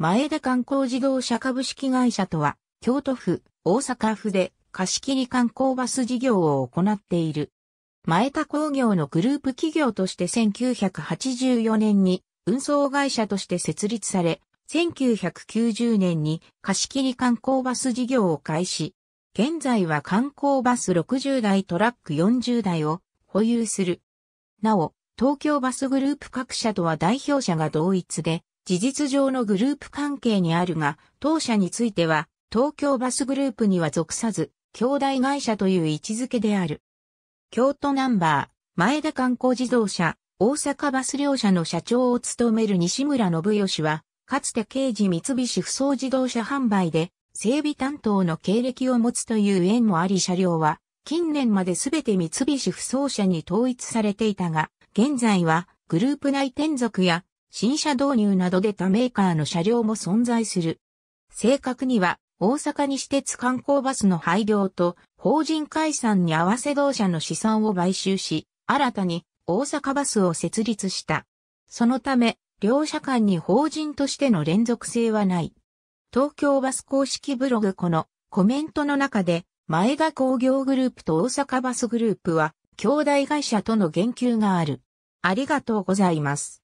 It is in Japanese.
前田観光自動車株式会社とは、京都府、大阪府で貸切観光バス事業を行っている。前田工業のグループ企業として1984年に運送会社として設立され、1990年に貸切観光バス事業を開始。現在は観光バス60台トラック40台を保有する。なお、東京バスグループ各社とは代表者が同一で、事実上のグループ関係にあるが、当社については、東京バスグループには属さず、兄弟会社という位置づけである。京都ナンバー、前田観光自動車、大阪バス両社の社長を務める西村信義は、かつて刑事三菱不走自動車販売で、整備担当の経歴を持つという縁もあり車両は、近年まで全て三菱不走車に統一されていたが、現在はグループ内転属や新車導入などで他メーカーの車両も存在する。正確には、大阪に鉄観光バスの廃業と法人解散に合わせ同社の資産を買収し、新たに大阪バスを設立した。そのため、両社間に法人としての連続性はない。東京バス公式ブログこのコメントの中で、前田工業グループと大阪バスグループは兄弟会社との言及がある。ありがとうございます。